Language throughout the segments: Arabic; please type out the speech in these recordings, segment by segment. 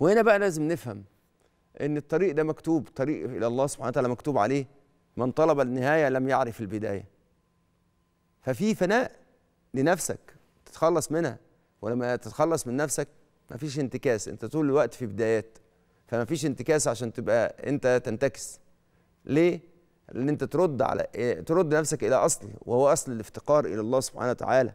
وهنا بقى لازم نفهم ان الطريق ده مكتوب طريق الى الله سبحانه وتعالى مكتوب عليه من طلب النهايه لم يعرف البدايه ففي فناء لنفسك تتخلص منها ولما تتخلص من نفسك مفيش انتكاس انت طول الوقت في بدايات فمفيش انتكاس عشان تبقى انت تنتكس ليه لان انت ترد على إيه، ترد نفسك الى اصل وهو اصل الافتقار الى الله سبحانه وتعالى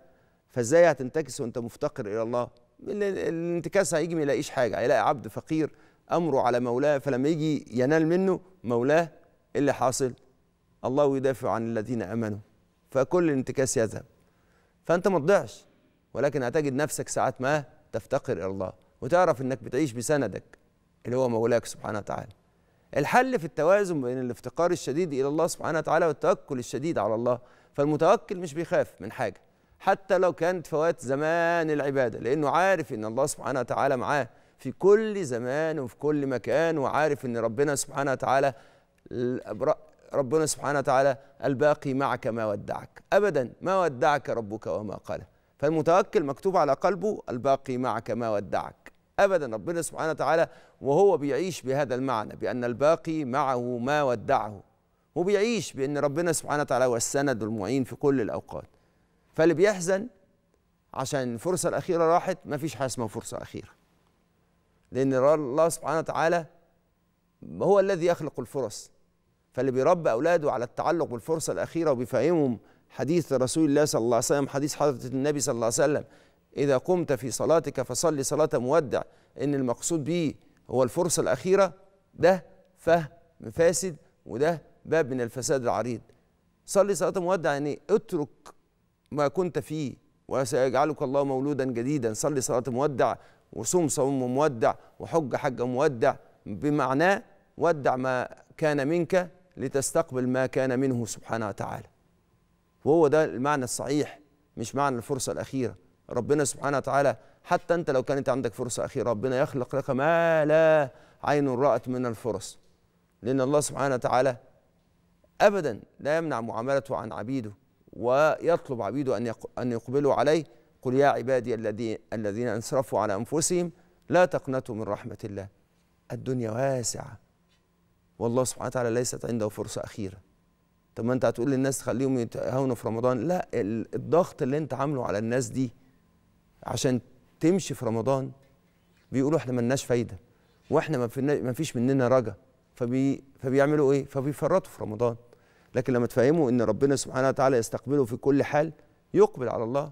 فازاي هتنتكس وانت مفتقر الى الله الانتكاس هيجي ما يلاقيش حاجه هيلاقي عبد فقير امره على مولاه فلما يجي ينال منه مولاه إيه اللي حاصل الله يدافع عن الذين امنوا فكل الانتكاس يذهب فانت ما تضيعش ولكن هتجد نفسك ساعات ما تفتقر الى الله وتعرف انك بتعيش بسندك اللي هو مولاك سبحانه وتعالى الحل في التوازن بين الافتقار الشديد الى الله سبحانه وتعالى والتوكل الشديد على الله فالمتوكل مش بيخاف من حاجه حتى لو كانت فوات زمان العبادة لأنه عارف أن الله سبحانه وتعالى معاه في كل زمان وفي كل مكان وعارف أن ربنا سبحانه وتعالى ربنا سبحانه وتعالى الباقي معك ما ودعك أبدا ما ودعك ربك وما قال فالمتوكل مكتوب على قلبه الباقي معك ما ودعك أبدا ربنا سبحانه وتعالى وهو بيعيش بهذا المعنى بأن الباقي معه ما ودعه وبيعيش بأن ربنا سبحانه وتعالى هو السند والمعين في كل الأوقات فاللي بيحزن عشان الفرصة الأخيرة راحت ما فيش حاجة اسمها فرصة أخيرة لأن الله سبحانه وتعالى هو الذي يخلق الفرص فاللي بيربي أولاده على التعلق بالفرصة الأخيرة وبيفهمهم حديث رسول الله صلى الله عليه وسلم حديث حضرة النبي صلى الله عليه وسلم إذا قمت في صلاتك فصلي صلاة مودع إن المقصود به هو الفرصة الأخيرة ده فهم فاسد وده باب من الفساد العريض صلي صلاة مودع يعني اترك ما كنت فيه وسيجعلك الله مولودا جديدا صلي صلاة مودع وصوم صوم مودع وحج حج مودع بمعناه ودع ما كان منك لتستقبل ما كان منه سبحانه وتعالى وهو ده المعنى الصحيح مش معنى الفرصة الأخيرة ربنا سبحانه وتعالى حتى أنت لو كانت عندك فرصة أخيرة ربنا يخلق لك ما لا عين رأت من الفرص لأن الله سبحانه وتعالى أبدا لا يمنع معاملته عن عبيده ويطلب عبيده أن يقبلوا عليه قل يا عبادي الذين انصرفوا على أنفسهم لا تقنطوا من رحمة الله الدنيا واسعة والله سبحانه وتعالى ليست عنده فرصة أخيرة طب ما أنت هتقول للناس خليهم يتهاونوا في رمضان لا الضغط اللي أنت عامله على الناس دي عشان تمشي في رمضان بيقولوا احنا ملناش فايدة واحنا ما فيش مننا رجا فبي فبيعملوا ايه فبيفرطوا في رمضان لكن لما تفهموا ان ربنا سبحانه وتعالى يستقبله في كل حال يقبل على الله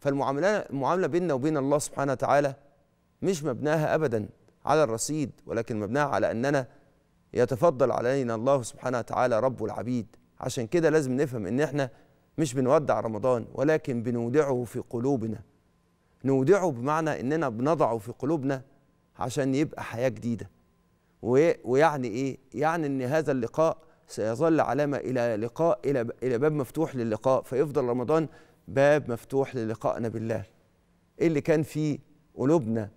فالمعامله المعامله بيننا وبين الله سبحانه وتعالى مش مبناها ابدا على الرصيد ولكن مبناها على اننا يتفضل علينا الله سبحانه وتعالى رب العبيد عشان كده لازم نفهم ان احنا مش بنودع رمضان ولكن بنودعه في قلوبنا نودعه بمعنى اننا بنضعه في قلوبنا عشان يبقى حياه جديده ويعني ايه يعني ان هذا اللقاء سيظل علامة إلى لقاء إلى إلى باب مفتوح للقاء فيفضل رمضان باب مفتوح للقائنا بالله إيه اللي كان في قلوبنا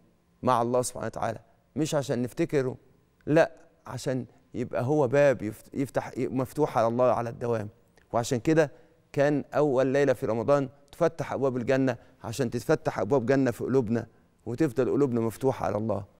مع الله سبحانه وتعالى مش عشان نفتكره لا عشان يبقى هو باب يفتح مفتوح على الله على الدوام وعشان كده كان أول ليلة في رمضان تفتح أبواب الجنة عشان تتفتح أبواب جنة في قلوبنا وتفضل قلوبنا مفتوحة على الله